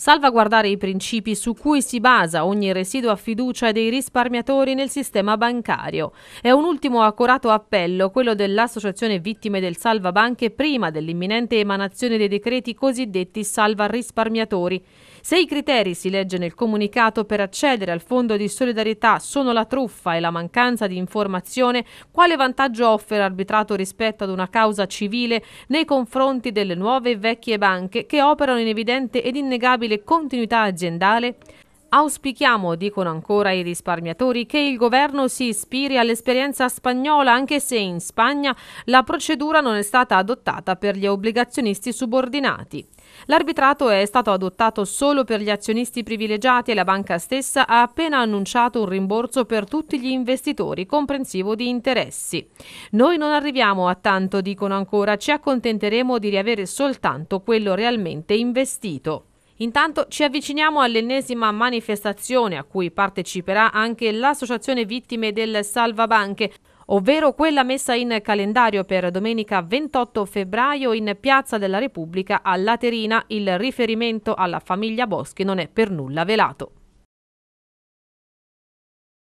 salvaguardare i principi su cui si basa ogni residua fiducia dei risparmiatori nel sistema bancario. È un ultimo accurato appello quello dell'Associazione Vittime del Salvabanche prima dell'imminente emanazione dei decreti cosiddetti salva risparmiatori. Se i criteri, si legge nel comunicato, per accedere al fondo di solidarietà sono la truffa e la mancanza di informazione, quale vantaggio offre l'arbitrato rispetto ad una causa civile nei confronti delle nuove e vecchie banche che operano in evidente ed innegabile stabile continuità aziendale? Auspichiamo, dicono ancora i risparmiatori, che il governo si ispiri all'esperienza spagnola, anche se in Spagna la procedura non è stata adottata per gli obbligazionisti subordinati. L'arbitrato è stato adottato solo per gli azionisti privilegiati e la banca stessa ha appena annunciato un rimborso per tutti gli investitori, comprensivo di interessi. Noi non arriviamo a tanto, dicono ancora, ci accontenteremo di riavere soltanto quello realmente investito. Intanto ci avviciniamo all'ennesima manifestazione a cui parteciperà anche l'Associazione Vittime del Salvabanche, ovvero quella messa in calendario per domenica 28 febbraio in Piazza della Repubblica a Laterina. Il riferimento alla famiglia Boschi non è per nulla velato.